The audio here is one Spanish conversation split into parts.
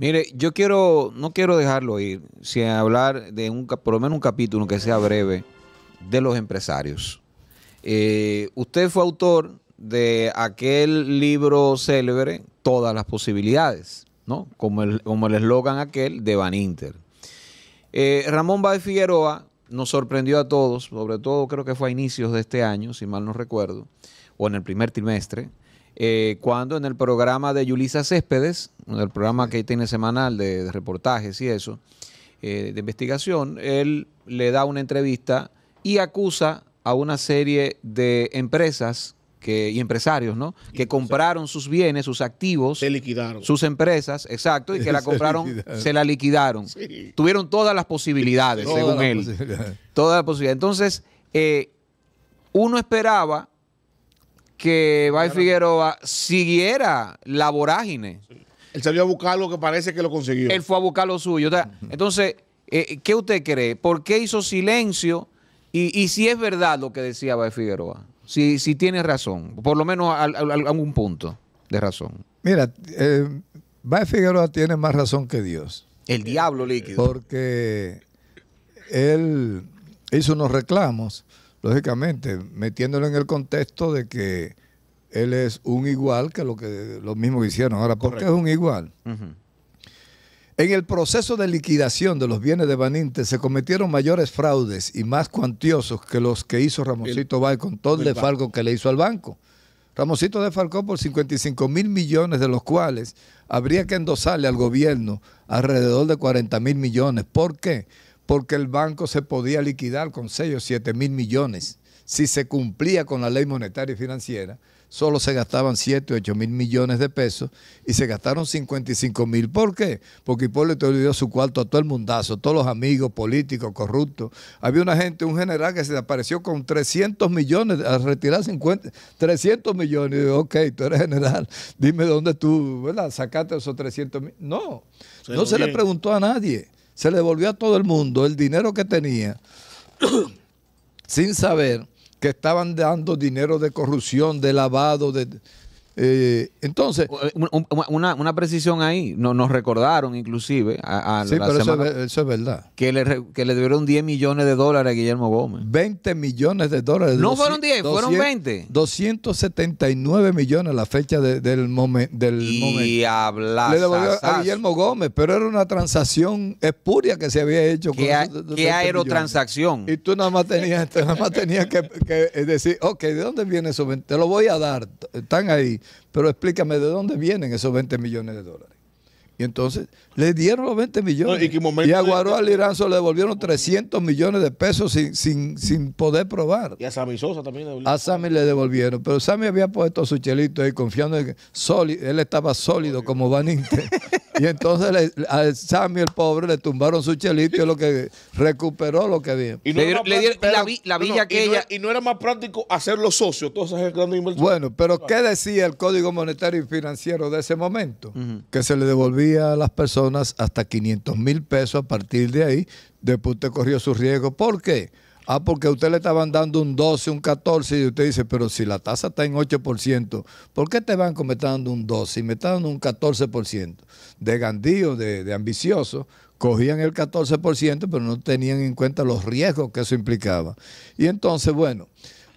Mire, yo quiero, no quiero dejarlo ir sin hablar de un, por lo menos un capítulo que sea breve de los empresarios. Eh, usted fue autor de aquel libro célebre, Todas las posibilidades, ¿no? Como el eslogan aquel de Van Inter. Eh, Ramón Valle Figueroa nos sorprendió a todos, sobre todo creo que fue a inicios de este año, si mal no recuerdo, o en el primer trimestre, eh, cuando en el programa de Yulisa Céspedes, en el programa que tiene semanal de, reportajes y eso, eh, de investigación, él le da una entrevista y acusa a una serie de empresas y empresarios, ¿no? Que compraron sus bienes, sus activos. Se liquidaron. Sus empresas, exacto, y que la compraron, se, la liquidaron. Tuvieron todas las posibilidades, según él. Todas las posibilidades. Entonces, eh, uno esperaba que Bay Figueroa siguiera la vorágine. Él salió a buscar algo que parece que lo consiguió. Él fue a buscar lo suyo. Entonces, eh, eh, ¿qué usted cree? ¿Por qué hizo silencio? Y, si es verdad lo que decía Bay Figueroa, si, si tiene razón, por lo menos a, algún punto de razón. Mira, eh, Figueroa tiene más razón que Dios. El diablo líquido. Porque él hizo unos reclamos lógicamente, metiéndolo en el contexto de que él es un igual que lo que los mismos hicieron. Ahora, ¿por qué es un igual? En el proceso de liquidación de los bienes de Baninte se cometieron mayores fraudes y más cuantiosos que los que hizo Ramosito Bay con todo el defalco que le hizo al banco. Ramosito defalcó por 55 mil millones, de los cuales habría que endosarle al gobierno alrededor de 40 mil millones. ¿Por qué? porque el banco se podía liquidar con sellos siete 7 mil millones. Si se cumplía con la ley monetaria y financiera, solo se gastaban 7 o 8 mil millones de pesos y se gastaron 55 mil. ¿Por qué? Porque Hipólito le dio su cuarto a todo el mundazo, todos los amigos políticos corruptos. Había una gente, un general que se apareció con 300 millones, a retirar 50, 300 millones. Y ok, tú eres general, dime dónde tú, ¿verdad? Sacaste esos 300 mil. No, no se le preguntó a nadie se le devolvió a todo el mundo el dinero que tenía sin saber que estaban dando dinero de corrupción, de lavado, de, eh, entonces. Eh, una, una, precisión ahí, no, nos recordaron inclusive a, eso, es, verdad. Que le, que le debieron 10 millones de dólares a Guillermo Gómez. 20 millones de dólares. No fueron 10, fueron 20. 279 millones la fecha del, del momento. Y Le a Guillermo Gómez, pero era una transacción espuria que se había hecho. ¿Qué, ¿qué aerotransacción? Y tú nada más tenías, nada más tenías que, que, decir, ok, ¿de dónde viene eso? Te lo voy a dar. Están ahí pero explícame de dónde vienen esos 20 millones de dólares. Y entonces le dieron los 20 millones. y, a Guaró al le devolvieron 300 millones de pesos sin, sin, sin poder probar. Y a Sammy Sosa también le devolvieron. A Sammy le devolvieron. Pero Sammy había puesto su chelito ahí confiando en que sólido, él estaba sólido como Baninte. Y entonces a Sammy, el pobre, le tumbaron su chelito y lo que recuperó lo que había. Y no Y no, era, más práctico hacerlo socio, todas esas grandes Bueno, pero ¿qué decía el Código Monetario y Financiero de ese momento? Que se le devolvía a las personas hasta 500 mil pesos a partir de ahí. Después te corrió su riesgo. ¿Por qué? Ah, porque a usted le estaban dando un 12, un 14, y usted dice, pero si la tasa está en 8%, ¿por qué este banco me está dando un 12 y me está dando un 14%? De gandío, de, de ambicioso, cogían el 14%, pero no tenían en cuenta los riesgos que eso implicaba. Y entonces, bueno,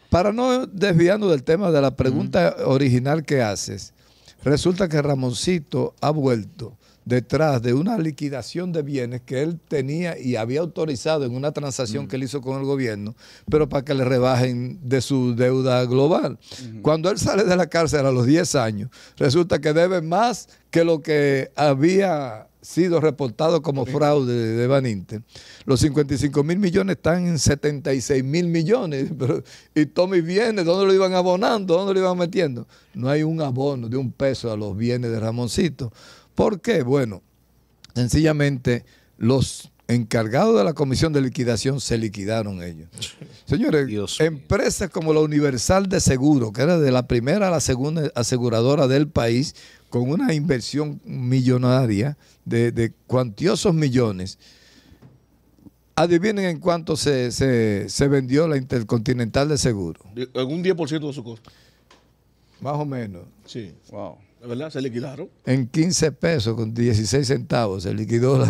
para no desviarnos del tema de la pregunta original que haces, resulta que Ramoncito ha vuelto detrás de una liquidación de bienes que él tenía y había autorizado en una transacción mm. que él hizo con el gobierno, pero para que le rebajen de su deuda global. Cuando él sale de la cárcel a los 10 años, resulta que debe más que lo que había sido reportado como fraude de Van Inter. Los 55 mil millones están en 76 mil millones. Pero, y Tommy bienes ¿dónde lo iban abonando? ¿Dónde lo iban metiendo? No hay un abono de un peso a los bienes de Ramoncito. ¿Por qué? Bueno, sencillamente los encargados de la comisión de liquidación se liquidaron ellos. Señores, empresas como la Universal de Seguro, que era de la primera a la segunda aseguradora del país, con una inversión millonaria de, cuantiosos millones, Adivinen en cuánto se, vendió la Intercontinental de Seguro. un 10% de su costo? Más o menos. Sí. Wow. ¿verdad? Se liquidaron. En 15 pesos con 16 centavos se liquidó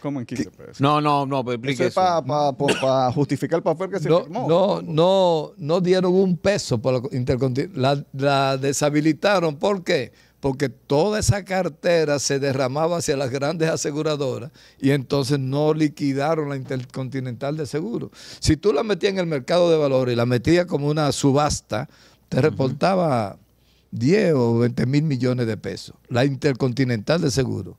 ¿Cómo en 15 pesos? No, no, no, pues, para justificar el papel que se no, No, no, dieron un peso por la, la deshabilitaron. ¿Por qué? Porque toda esa cartera se derramaba hacia las grandes aseguradoras y entonces no liquidaron la Intercontinental de Seguro. Si tú la metías en el mercado de valores y la metías como una subasta, te reportaba... 10 o 20 mil millones de pesos. La Intercontinental de Seguro.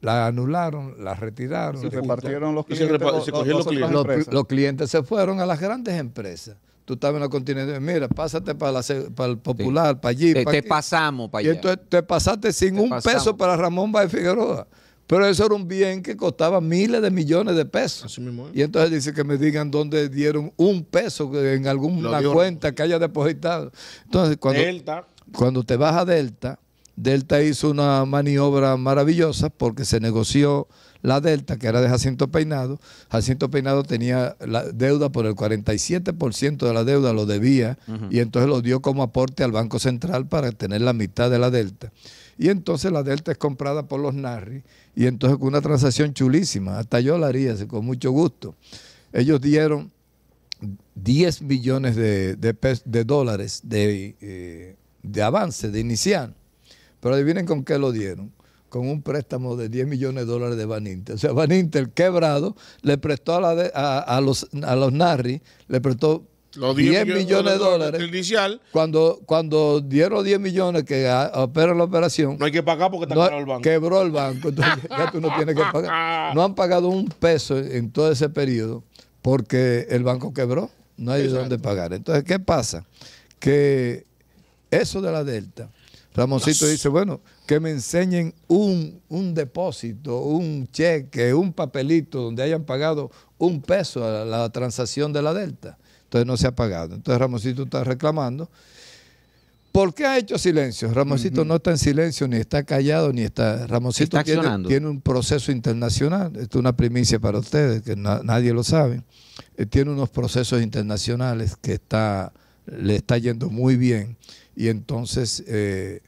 La anularon, la retiraron. Se repartieron los clientes. los, clientes. se fueron a las grandes empresas. Tú estabas en la continental, mira, pásate para, el popular, para allí. Te, te pasamos para allá. entonces te pasaste sin un peso para Ramón Baez Figueroa. Pero eso era un bien que costaba miles de millones de pesos. y entonces dice que me digan dónde dieron un peso en alguna cuenta que haya depositado. Entonces, cuando. Delta. Cuando te vas a Delta, Delta hizo una maniobra maravillosa porque se negoció la Delta, que era de Jacinto Peinado. Jacinto Peinado tenía la deuda por el 47% de la deuda, lo debía, y entonces lo dio como aporte al Banco Central para tener la mitad de la Delta. Y entonces la Delta es comprada por los Narri, y entonces con una transacción chulísima, hasta yo la haría con mucho gusto. Ellos dieron 10 millones de, de, dólares de... Eh, de avance, de iniciar. Pero adivinen con qué lo dieron. Con un préstamo de 10 millones de dólares de Van Inter. O sea, Van Inter quebrado le prestó a, los, a los Narri, le prestó los 10, millones, de dólares. Inicial, cuando, cuando dieron los 10 millones que opera la operación. No hay que pagar porque está el banco. Quebró el banco. Entonces ya tú no tienes que pagar. No han pagado un peso en todo ese periodo porque el banco quebró. No hay dónde pagar. Entonces, ¿qué pasa? Que eso de la Delta. Ramoncito dice, bueno, que me enseñen un, un, depósito, un cheque, un papelito donde hayan pagado un peso a la, transacción de la Delta. Entonces no se ha pagado. Entonces Ramoncito está reclamando. ¿Por qué ha hecho silencio? Ramoncito no está en silencio, ni está callado, ni está... Ramoncito tiene, un proceso internacional. Esto es una primicia para ustedes, que nadie lo sabe. Eh, tiene unos procesos internacionales que está, le está yendo muy bien y entonces, eh,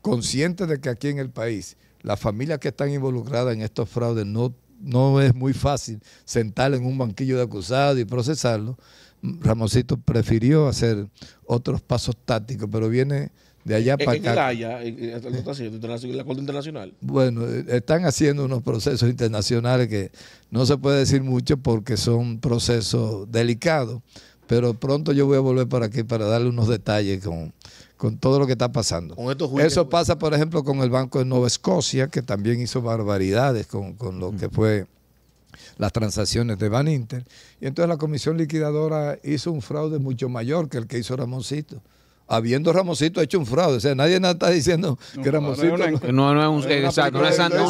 consciente de que aquí en el país, las familias que están involucradas en estos fraudes no, no es muy fácil sentar en un banquillo de acusado y procesarlo, Ramosito prefirió hacer otros pasos tácticos, pero viene de allá para acá. la Corte Internacional. Bueno, eh, están haciendo unos procesos internacionales que no se puede decir mucho porque son procesos delicados, pero pronto yo voy a volver para aquí para darle unos detalles con con todo lo que está pasando. Eso pasa, por ejemplo, con el Banco de Nueva Escocia, que también hizo barbaridades con, lo que fue las transacciones de Van Inter. Y entonces la comisión liquidadora hizo un fraude mucho mayor que el que hizo Ramoncito. Habiendo Ramoncito hecho un fraude. O sea, nadie está diciendo que Ramoncito. No, no, es un,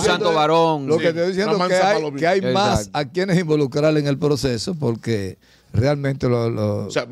santo varón. Lo que estoy diciendo es que hay, que hay más a quienes involucrar en el proceso, porque realmente lo, O sea,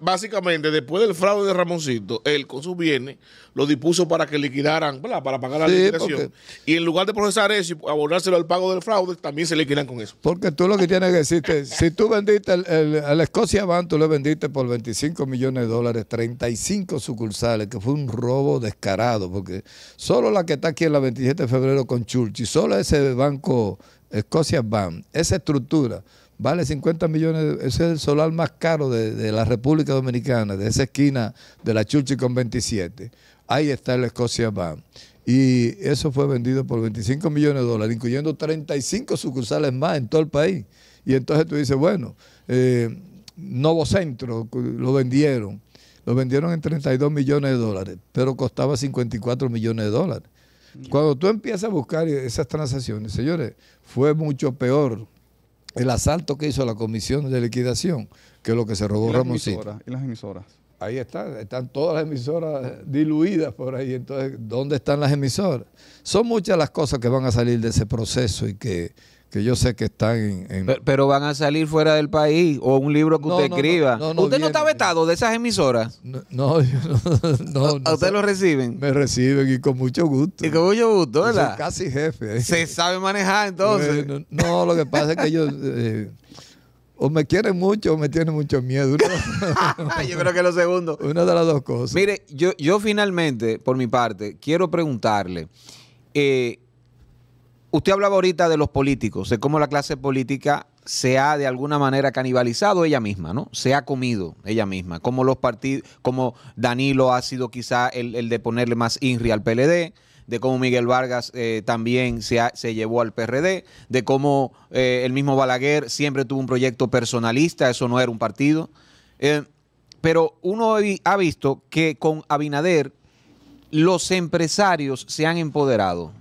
básicamente, después del fraude de Ramoncito, él con sus bienes lo dispuso para que liquidaran, Para pagar la liquidación. Y en lugar de procesar eso y abonárselo al pago del fraude, también se liquidan con eso. Porque tú lo que tienes que decirte, si tú vendiste el, el, Escocia Bank, tú lo vendiste por 25 millones de dólares, 35 sucursales, que fue un robo descarado, porque solo la que está aquí en la 27 de febrero con Churchill solo ese banco Escocia Bank, esa estructura vale 50 millones, ese es el solar más caro de, la República Dominicana, de esa esquina de la chuchi con 27. Ahí está el Escocia Bank. Y eso fue vendido por 25 millones de dólares, incluyendo 35 sucursales más en todo el país. Y entonces tú dices, bueno, eh, Novo Centro lo vendieron, lo vendieron en 32 millones de dólares, pero costaba 54 millones de dólares. Cuando tú empiezas a buscar esas transacciones, señores, fue mucho peor el asalto que hizo la comisión de liquidación, que es lo que se robó Ramoncito. ¿Y las emisoras? Ahí están, están todas las emisoras diluidas por ahí. Entonces, ¿dónde están las emisoras? Son muchas las cosas que van a salir de ese proceso y que que yo sé que están en... Pero, van a salir fuera del país o un libro que usted escriba. ¿Usted no está vetado de esas emisoras? No, yo no... ¿A usted lo reciben? Me reciben y con mucho gusto. Y con mucho gusto, ¿verdad? casi jefe. Se sabe manejar entonces. no, lo que pasa es que ellos eh, o me quieren mucho o me tienen mucho miedo. yo creo que es lo segundo. Una de las dos cosas. Mire, yo, yo finalmente, por mi parte, quiero preguntarle, eh, Usted hablaba ahorita de los políticos, de cómo la clase política se ha de alguna manera canibalizado ella misma, ¿no? Se ha comido ella misma, como los partidos, como Danilo ha sido quizá el, de ponerle más INRI al PLD, de cómo Miguel Vargas eh, también se, llevó al PRD, de cómo eh, el mismo Balaguer siempre tuvo un proyecto personalista, eso no era un partido. Eh, pero uno ha visto que con Abinader los empresarios se han empoderado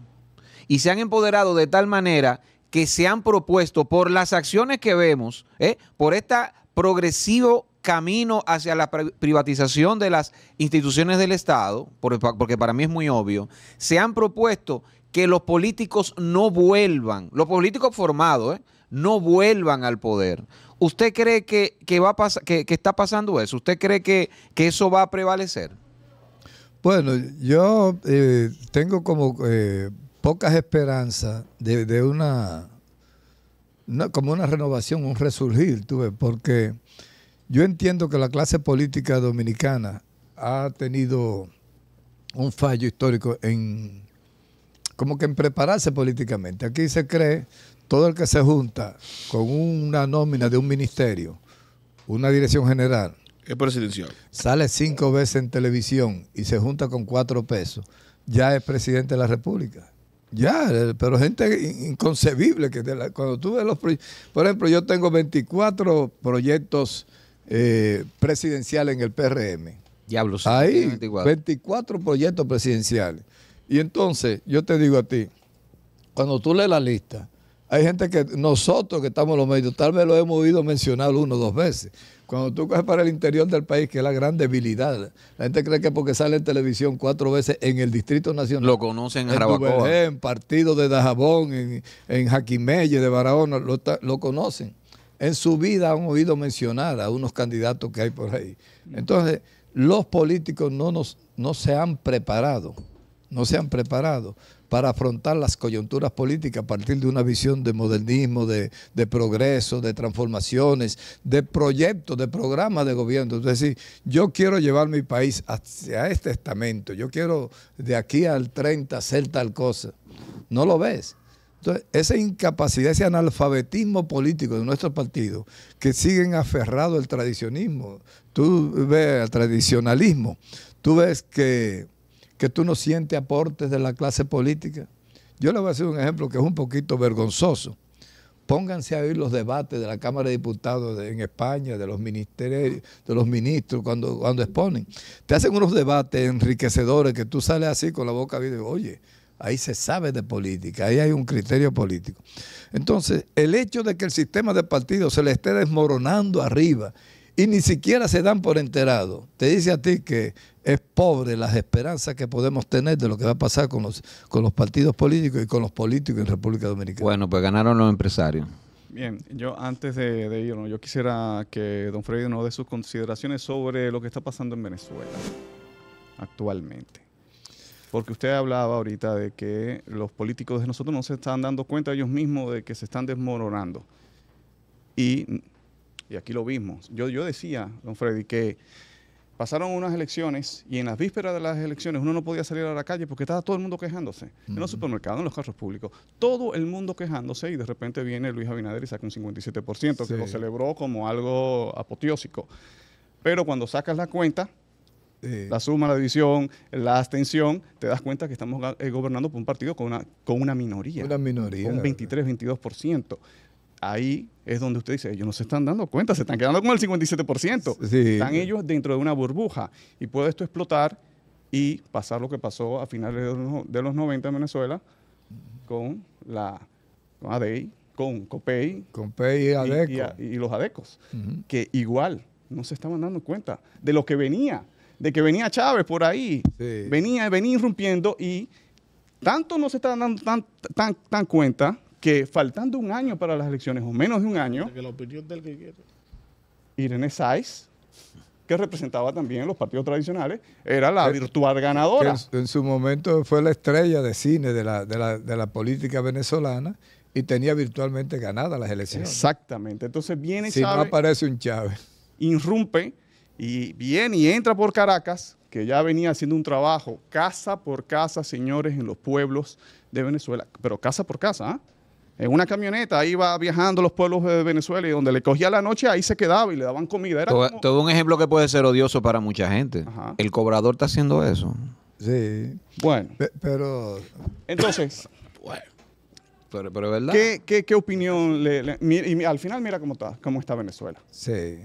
y se han empoderado de tal manera que se han propuesto por las acciones que vemos, ¿eh? por este progresivo camino hacia la privatización de las instituciones del Estado, porque para mí es muy obvio, se han propuesto que los políticos no vuelvan, los políticos formados, ¿eh? no vuelvan al poder. ¿Usted cree que, va que, está pasando eso? ¿Usted cree que, eso va a prevalecer? Bueno, yo eh, tengo como eh, pocas esperanzas de, una, como una renovación, un resurgir, tuve, porque yo entiendo que la clase política dominicana ha tenido un fallo histórico en como que en prepararse políticamente. Aquí se cree todo el que se junta con una nómina de un ministerio, una dirección general. Es presidencial. Sale cinco veces en televisión y se junta con cuatro pesos. Ya es presidente de la República. Ya, pero gente inconcebible que cuando tú ves los por ejemplo, yo tengo 24 proyectos eh, presidenciales en el PRM. Diablos. Ahí, 24. 24 proyectos presidenciales. Y entonces, yo te digo a ti, cuando tú lees la lista, hay gente que nosotros que estamos en los medios, tal vez lo hemos oído mencionar uno o dos veces. Cuando tú coges para el interior del país, que es la gran debilidad, la gente cree que porque sale en televisión cuatro veces en el Distrito Nacional. Lo conocen en Jarabacoa. En partido de Dajabón, en, en Jaquimelle, de Barahona, lo, conocen. En su vida han oído mencionar a unos candidatos que hay por ahí. Mm. Entonces, los políticos no, nos, no se han preparado no se han preparado para afrontar las coyunturas políticas a partir de una visión de modernismo, de, progreso, de transformaciones, de proyectos, de programas de gobierno. Es decir, yo quiero llevar mi país hacia este estamento, yo quiero de aquí al 30 hacer tal cosa. No lo ves. Entonces, esa incapacidad, ese analfabetismo político de nuestro partido, que siguen aferrado al tradicionismo, tú ves al tradicionalismo, tú ves que que tú no sientes aportes de la clase política. Yo le voy a hacer un ejemplo que es un poquito vergonzoso. Pónganse a oír los debates de la Cámara de Diputados en España, de los ministerios, de los ministros, cuando, cuando exponen. Te hacen unos debates enriquecedores que tú sales así con la boca abierta y dices, oye, ahí se sabe de política, ahí hay un criterio político. Entonces, el hecho de que el sistema de partidos se le esté desmoronando arriba y ni siquiera se dan por enterado, te dice a ti que es pobre las esperanzas que podemos tener de lo que va a pasar con los, con los partidos políticos y con los políticos en República Dominicana. Bueno, pues ganaron los empresarios. Bien, yo antes de, de irnos, yo quisiera que don Freddy nos dé sus consideraciones sobre lo que está pasando en Venezuela actualmente. Porque usted hablaba ahorita de que los políticos de nosotros no se están dando cuenta ellos mismos de que se están desmoronando. Y, y aquí lo vimos. Yo, yo decía, don Freddy, que Pasaron unas elecciones y en las vísperas de las elecciones uno no podía salir a la calle porque estaba todo el mundo quejándose. En los supermercados, en los carros públicos, todo el mundo quejándose y de repente viene Luis Abinader y saca un 57%, que lo celebró como algo apoteósico. Pero cuando sacas la cuenta, eh. la suma, la división, la abstención, te das cuenta que estamos eh, gobernando por un partido con una, con una minoría. Una minoría. Con un 23, 22% ahí es donde usted dice, ellos no se están dando cuenta, se están quedando con el 57%. Están ellos dentro de una burbuja y puede esto explotar y pasar lo que pasó a finales de los, 90 en Venezuela con la con ADEI, con COPEI, y, los ADECOS, que igual no se estaban dando cuenta de lo que venía, de que venía Chávez por ahí, venía, venía irrumpiendo y tanto no se estaban dando tan, tan, tan cuenta que faltando un año para las elecciones, o menos de un año, Irene Sáez, que representaba también los partidos tradicionales, era la eh, virtual ganadora. En, su momento fue la estrella de cine de la, política venezolana y tenía virtualmente ganadas las elecciones. Exactamente. Entonces viene si no aparece un Chávez. Irrumpe y viene y entra por Caracas, que ya venía haciendo un trabajo casa por casa, señores, en los pueblos de Venezuela, pero casa por casa, ¿ah? en una camioneta, iba viajando los pueblos de Venezuela y donde le cogía la noche, ahí se quedaba y le daban comida. todo, un ejemplo que puede ser odioso para mucha gente. El cobrador está haciendo eso. Sí. Bueno. pero. Entonces. bueno. Pero, es ¿verdad? ¿Qué, opinión le, y al final mira cómo está, cómo está Venezuela. Sí.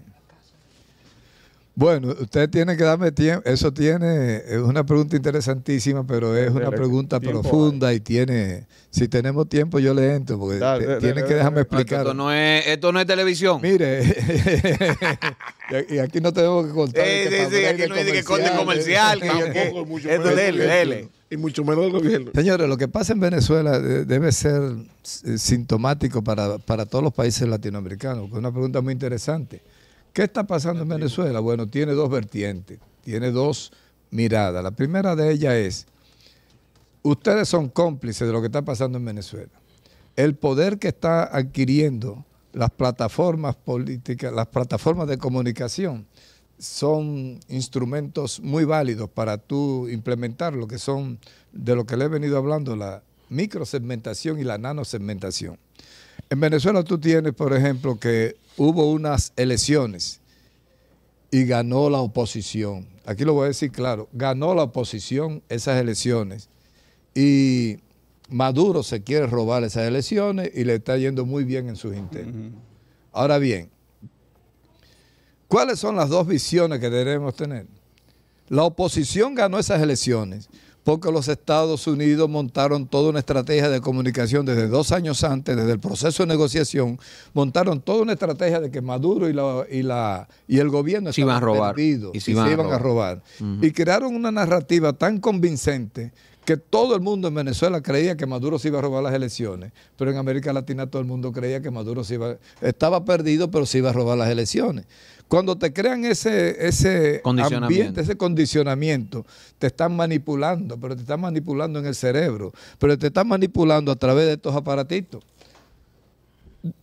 Bueno, usted tiene que darme tiempo. Eso tiene, es una pregunta interesantísima, pero es una pregunta profunda y tiene, si tenemos tiempo yo le entro, porque tiene que dejarme explicar. Esto no es, esto no es televisión. Mire, y aquí no tenemos que contar. Sí, sí, aquí no dice que corte comercial. Que mucho Y mucho menos del gobierno. Señores, lo que pasa en Venezuela eh, debe ser eh, sintomático para, para todos los países latinoamericanos, es una pregunta muy interesante. ¿Qué está pasando en Venezuela? Bueno, tiene dos vertientes, tiene dos miradas. La primera de ellas es, ustedes son cómplices de lo que está pasando en Venezuela. El poder que está adquiriendo las plataformas políticas, las plataformas de comunicación, son instrumentos muy válidos para tú implementar lo que son, de lo que le he venido hablando, la microsegmentación y la nanosegmentación. En Venezuela tú tienes, por ejemplo, que hubo unas elecciones y ganó la oposición. Aquí lo voy a decir claro, ganó la oposición esas elecciones y Maduro se quiere robar esas elecciones y le está yendo muy bien en sus intentos. Ahora bien, ¿cuáles son las dos visiones que debemos tener? La oposición ganó esas elecciones porque los Estados Unidos montaron toda una estrategia de comunicación desde dos años antes, desde el proceso de negociación, montaron toda una estrategia de que Maduro y, la, y, el gobierno se iban perdidos, y se, iban, a robar. Y crearon una narrativa tan convincente que todo el mundo en Venezuela creía que Maduro se iba a robar las elecciones, pero en América Latina todo el mundo creía que Maduro iba, estaba perdido, pero se iba a robar las elecciones. Cuando te crean ese, ese ambiente, ese condicionamiento, te están manipulando, pero te están manipulando en el cerebro, pero te están manipulando a través de estos aparatitos.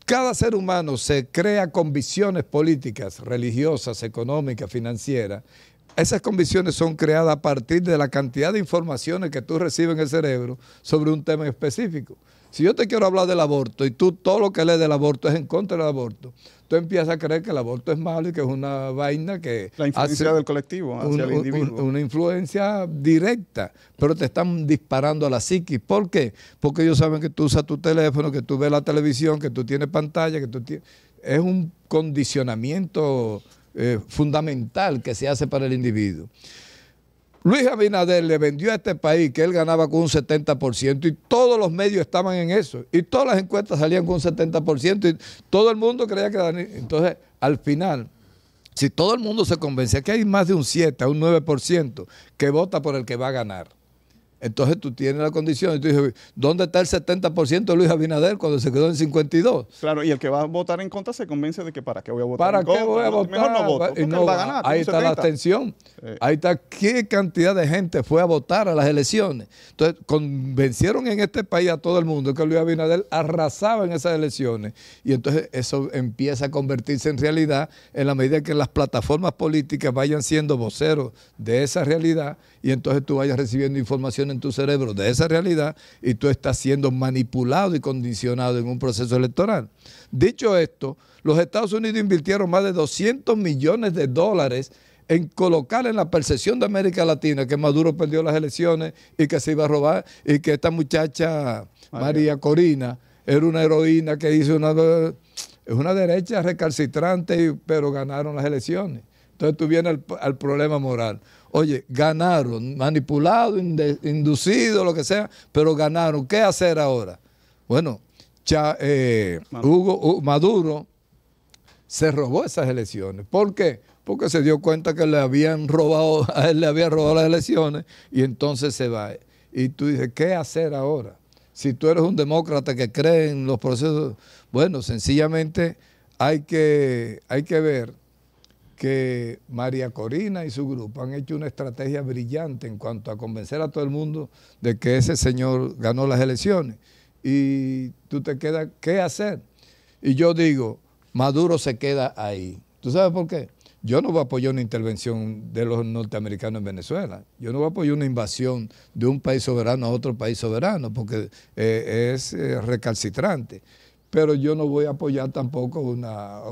Cada ser humano se crea convicciones políticas, religiosas, económicas, financieras. Esas convicciones son creadas a partir de la cantidad de informaciones que tú recibes en el cerebro sobre un tema específico. Si yo te quiero hablar del aborto y tú todo lo que lees del aborto es en contra del aborto, tú empiezas a creer que el aborto es malo y que es una vaina que... La influencia del colectivo hacia el individuo. una influencia directa, pero te están disparando a la psiquis. ¿Por qué? Porque ellos saben que tú usas tu teléfono, que tú ves la televisión, que tú tienes pantalla, que tú tienes... Es un condicionamiento eh, fundamental que se hace para el individuo. Luis Abinader le vendió a este país que él ganaba con un 70% y todos los medios estaban en eso. Y todas las encuestas salían con un 70% y todo el mundo creía que... Danilo, Entonces, al final, si todo el mundo se convence que hay más de un 7, a un 9% que vota por el que va a ganar, entonces tú tienes la condición y tú dices, ¿dónde está el 70% de Luis Abinader cuando se quedó en 52? Claro, y el que va a votar en contra se convence de que para qué voy a votar ¿Para qué voy a votar? Mejor no voto, Ahí está la tensión Ahí está qué cantidad de gente fue a votar a las elecciones. Entonces, convencieron en este país a todo el mundo que Luis Abinader arrasaba en esas elecciones. Y entonces eso empieza a convertirse en realidad en la medida que las plataformas políticas vayan siendo voceros de esa realidad y entonces tú vayas recibiendo información en tu cerebro de esa realidad y tú estás siendo manipulado y condicionado en un proceso electoral. Dicho esto, los Estados Unidos invirtieron más de 200 millones de dólares en colocar en la percepción de América Latina que Maduro perdió las elecciones y que se iba a robar y que esta muchacha María, Corina era una heroína que hizo una, una derecha recalcitrante, pero ganaron las elecciones. Entonces tú vienes al, problema moral. Oye, ganaron, manipulado, inducido, lo que sea, pero ganaron. ¿Qué hacer ahora? Bueno, eh, Hugo, Maduro se robó esas elecciones. ¿Por qué? Porque se dio cuenta que le habían robado, a él le habían robado las elecciones y entonces se va. Y tú dices, ¿qué hacer ahora? Si tú eres un demócrata que cree en los procesos, bueno, sencillamente hay que, hay que ver que María Corina y su grupo han hecho una estrategia brillante en cuanto a convencer a todo el mundo de que ese señor ganó las elecciones. Y tú te quedas, ¿qué hacer? Y yo digo, Maduro se queda ahí. ¿Tú sabes por qué? Yo no voy a apoyar una intervención de los norteamericanos en Venezuela. Yo no voy a apoyar una invasión de un país soberano a otro país soberano, porque eh, es eh, recalcitrante. Pero yo no voy a apoyar tampoco una,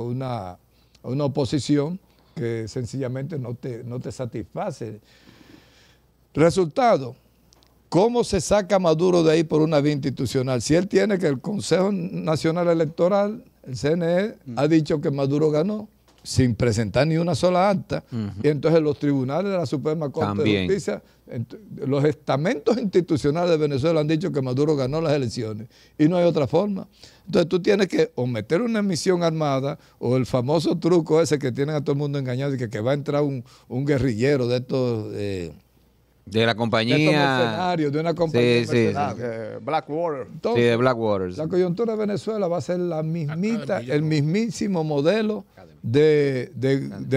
una oposición que sencillamente no te, no te satisface. Resultado, ¿cómo se saca Maduro de ahí por una vía institucional? Si él tiene que el Consejo Nacional Electoral, el CNE, mm. ha dicho que Maduro ganó, sin presentar ni una sola acta. Y entonces los tribunales de la Suprema Corte de Justicia, los estamentos institucionales de Venezuela han dicho que Maduro ganó las elecciones y no hay otra forma. Entonces tú tienes que o meter una emisión armada o el famoso truco ese que tienen a todo el mundo engañado, y que va a entrar un, guerrillero de estos... Eh, de la compañía. De, de una compañía. Blackwater. sí, de Blackwater. La coyuntura de Venezuela va a ser la mismita, el mismísimo modelo de,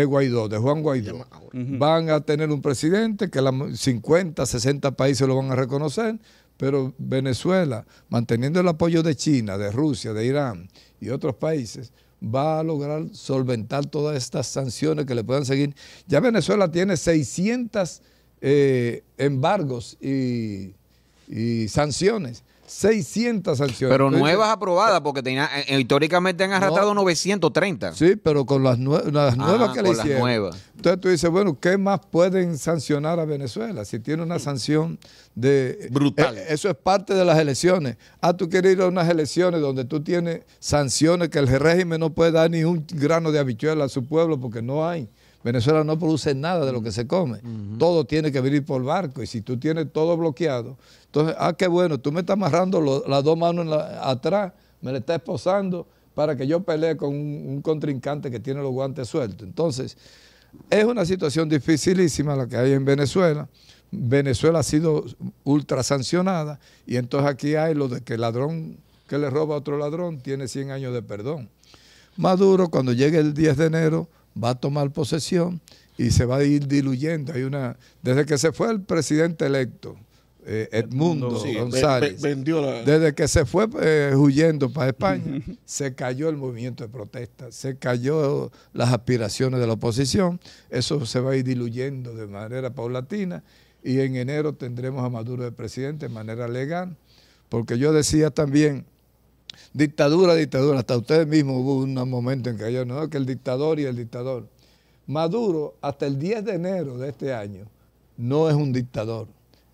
Guaidó, de Juan Guaidó. Van a tener un presidente que la 50, 60 países lo van a reconocer, pero Venezuela, manteniendo el apoyo de China, de Rusia, de Irán y otros países, va a lograr solventar todas estas sanciones que le puedan seguir. Ya Venezuela tiene 600 eh, embargos y, sanciones. 600 sanciones. Pero nuevas aprobadas, porque tenía, eh, eh, históricamente han arrastrado 930. Sí, pero con las, nuevas que le hicieron. nuevas. Entonces tú dices, bueno, ¿qué más pueden sancionar a Venezuela? Si tiene una sanción de... Brutal. eso es parte de las elecciones. Ah, tú quieres ir a unas elecciones donde tú tienes sanciones que el régimen no puede dar ni un grano de habichuela a su pueblo porque no hay. Venezuela no produce nada de lo que se come. Todo tiene que venir por barco. Y si tú tienes todo bloqueado, entonces, ah, qué bueno, tú me estás amarrando las dos manos la, atrás, me le estás esposando para que yo pelee con un, un contrincante que tiene los guantes sueltos. Entonces, es una situación dificilísima la que hay en Venezuela. Venezuela ha sido ultra sancionada y entonces aquí hay lo de que el ladrón que le roba a otro ladrón tiene 100 años de perdón. Maduro, cuando llegue el 10 de enero, va a tomar posesión y se va a ir diluyendo. Hay una, desde que se fue el presidente electo, eh, Edmundo González, desde que se fue eh, huyendo para España, se cayó el movimiento de protesta, se cayó las aspiraciones de la oposición, eso se va a ir diluyendo de manera paulatina y en enero tendremos a Maduro de presidente de manera legal, porque yo decía también dictadura, dictadura. Hasta ustedes mismos hubo un momento en que yo, no, que el dictador y el dictador. Maduro, hasta el 10 de enero de este año, no es un dictador.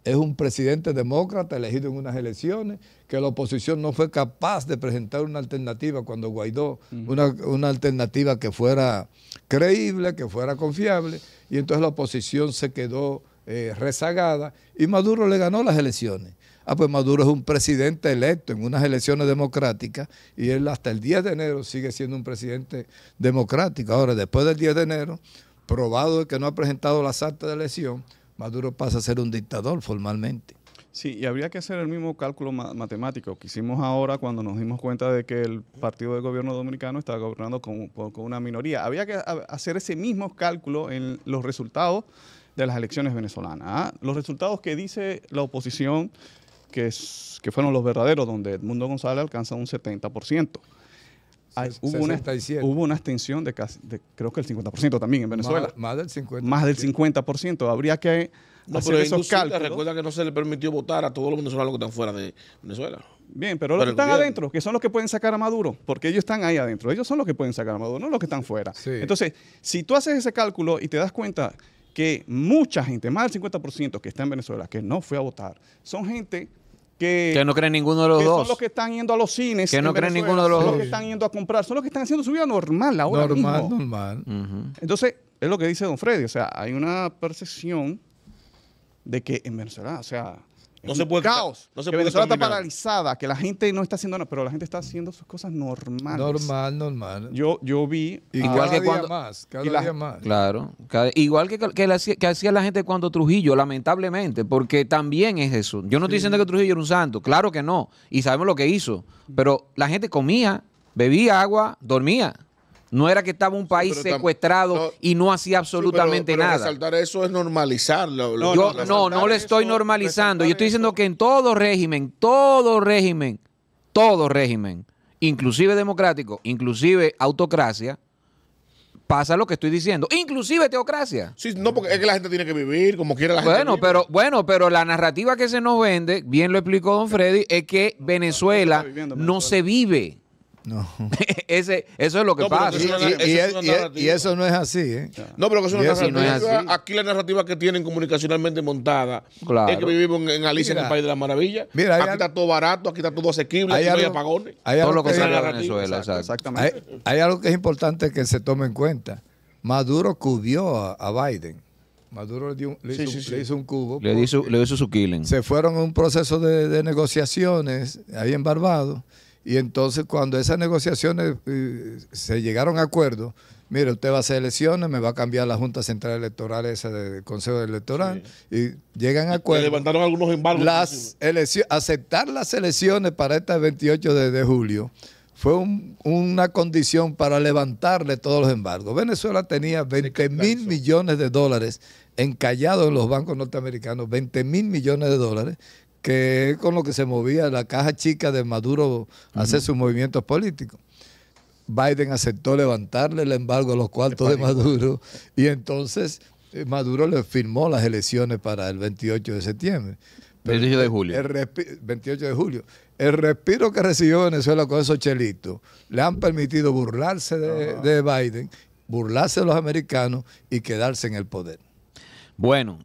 Es un presidente demócrata elegido en unas elecciones, que la oposición no fue capaz de presentar una alternativa cuando Guaidó, una, una alternativa que fuera creíble, que fuera confiable, y entonces la oposición se quedó eh, rezagada y Maduro le ganó las elecciones. Ah, pues Maduro es un presidente electo en unas elecciones democráticas y él hasta el 10 de enero sigue siendo un presidente democrático. Ahora, después del 10 de enero, probado de que no ha presentado la actas de elección, Maduro pasa a ser un dictador formalmente. Sí, y habría que hacer el mismo cálculo matemático que hicimos ahora cuando nos dimos cuenta de que el partido de gobierno dominicano estaba gobernando con, con una minoría. Había que hacer ese mismo cálculo en los resultados de las elecciones venezolanas. ¿ah? Los resultados que dice la oposición, que, es, que fueron los verdaderos, donde Edmundo González alcanza un 70%. hubo, una, hubo, una, extensión de casi, creo que el 50% también en Venezuela. Más, del 50%. Más del 50%. Habría que no, hacer esos Recuerda que no se le permitió votar a todos los venezolanos que están fuera de Venezuela. Bien, pero, los que están adentro, que son los que pueden sacar a Maduro, porque ellos están ahí adentro. Ellos son los que pueden sacar a Maduro, no los que están fuera. Entonces, si tú haces ese cálculo y te das cuenta que mucha gente, más del 50% que está en Venezuela, que no fue a votar, son gente que, que, no creen ninguno de los dos. Son los que están yendo a los cines. Que no creen ninguno de los dos. Son los que están yendo a comprar. Son los que están haciendo su vida normal ahora normal, Normal, Entonces, es lo que dice Don Freddy. O sea, hay una percepción de que en Venezuela, o sea, no se puede, caos. que Venezuela está paralizada, que la gente no está haciendo nada, pero la gente está haciendo sus cosas normales. Normal, normal. Yo, yo vi. igual cada que día más, cada día más. Claro. igual que, que, hacía la gente cuando Trujillo, lamentablemente, porque también es eso. Yo no estoy diciendo que Trujillo era un santo, claro que no. Y sabemos lo que hizo. Pero la gente comía, bebía agua, dormía. No era que estaba un país secuestrado y no hacía absolutamente nada. Resaltar eso es normalizarlo. no, no lo estoy normalizando. Yo estoy diciendo que en todo régimen, todo régimen, todo régimen, inclusive democrático, inclusive autocracia, pasa lo que estoy diciendo, inclusive teocracia. Sí, no, porque es que la gente tiene que vivir como quiera la gente. pero bueno, pero la narrativa que se nos vende, bien lo explicó Don Freddy, es que Venezuela no se vive. No. Ese, eso es lo que pasa. y, y, eso no es así. ¿eh? No, pero que es No es Aquí la narrativa que tienen comunicacionalmente montada es que vivimos en, Alicia, en el País de las Maravillas. Mira, aquí está todo barato, aquí está todo asequible, aquí no hay apagones. Hay todo lo que, sale Venezuela. exactamente. Hay, algo que es importante que se tome en cuenta. Maduro cubió a, Biden. Maduro le, hizo, un cubo. Le hizo, le hizo su killing. Se fueron a un proceso de, de negociaciones ahí en Barbados y entonces cuando esas negociaciones eh, se llegaron a acuerdo, mire, usted va a hacer elecciones, me va a cambiar la Junta Central Electoral, esa del Consejo Electoral, y llegan a acuerdos. levantaron algunos embargos. Las aceptar las elecciones para este 28 de, julio fue una condición para levantarle todos los embargos. Venezuela tenía 20 mil millones de dólares encallados en los bancos norteamericanos, 20 mil millones de dólares, que es con lo que se movía la caja chica de Maduro a hacer sus movimientos políticos. Biden aceptó levantarle el embargo a los cuartos de Maduro y entonces eh, Maduro le firmó las elecciones para el 28 de septiembre. de julio. El 28 de julio. El respiro que recibió Venezuela con esos chelitos le han permitido burlarse de, de Biden, burlarse de los americanos y quedarse en el poder. Bueno,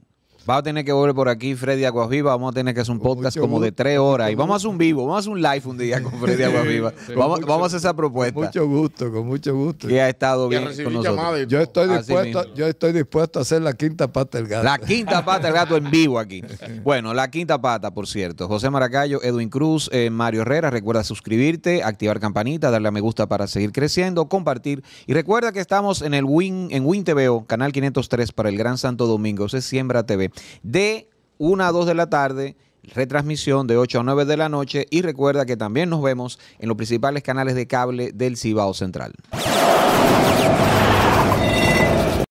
Vamos a tener que volver por aquí, Freddy Viva, Vamos a tener que hacer un podcast como de tres horas. Y vamos a hacer un vivo, vamos a hacer un live un día con Freddy Aguaviva. vamos, a hacer esa propuesta. Con mucho gusto, con mucho gusto. y ha estado bien con nosotros. Yo estoy, dispuesto, yo estoy dispuesto a hacer la quinta pata del gato. La quinta pata del gato en vivo aquí. Bueno, la quinta pata, por cierto. José Maracayo, Edwin Cruz, eh, Mario Herrera. Recuerda suscribirte, activar campanita, darle a me gusta para seguir creciendo, compartir. Y recuerda que estamos en el Win, en Win TVO, canal 503 para el Gran Santo Domingo. se Siembra TV de 1 a 2 de la tarde retransmisión de 8 a 9 de la noche y recuerda que también nos vemos en los principales canales de cable del Cibao Central.